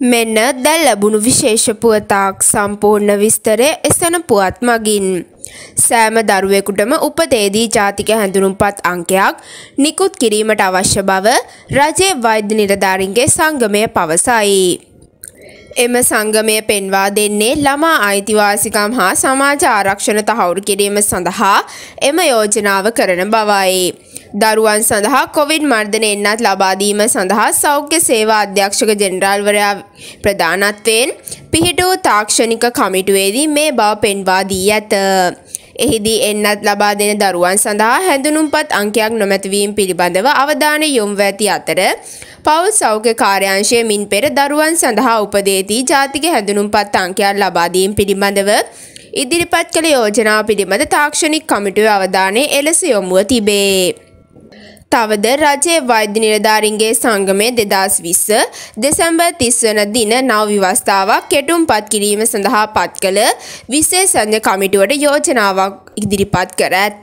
මෙන්න දැල් ලැබුණු විශේෂ පුවතක් සම්පූර්ණ විස්තරය එසන පුවත් මගින්. සෑම දරුවෙකුටම උපතේදී ජාතික හැඳුනුම්පත් අංකයක් නිකුත් කිරීමට අවශ්‍ය බව රජයේ වෛද්‍ය නිලධාරින්ගේ සංගමය පවසයි. එම සංගමය පෙන්වා දෙන්නේ ළමා අයිතිවාසිකම් හා සමාජ ආරක්ෂණ තහවුරු කිරීම සඳහා එම යෝජනාව කරන බවයි. දරුවන් සඳහා කොවිඩ් මර්ධන එන්නත් ලබාදීම සඳහා සෞඛ්‍ය සේවා අධ්‍යක්ෂක ජෙනරාල්වරයා ප්‍රධානත්වයෙන් පිහිටූ තාක්ෂණික කමිටුවේදී මේ බව පෙන්වා දී ඇත. එහිදී එන්නත් ලබා දෙන දරුවන් සඳහා හැඳුනුම්පත් අංකයක් නොමැතිවීම පිළිබඳව අවධානය යොම්ව ඇති අතර පවුල් සෞඛ්‍ය කාර්යාංශය මින් පෙර දරුවන් සඳහා උපදේදී ජාතික හැඳුනුම්පත් අංකයක් ලබාදීම් පිළිබඳව ඉදිරිපත් කළ යෝජනා පිළිබඳ තාක්ෂණික කමිටුවේ අවධානය එලෙස යොමුව තිබේ. තවද රජයේ වෛද්‍ය නිලධාරීන්ගේ සංගමය දෙදස් විස්ස දෙසැම්බර් තිස්වන දින නවවිවස්ථාවක් කෙටුම්පත් කිරීම සඳහා පත් කළ විශේෂඥ කමිටුවට යෝජනාවක් ඉදිරිපත් කර ඇත.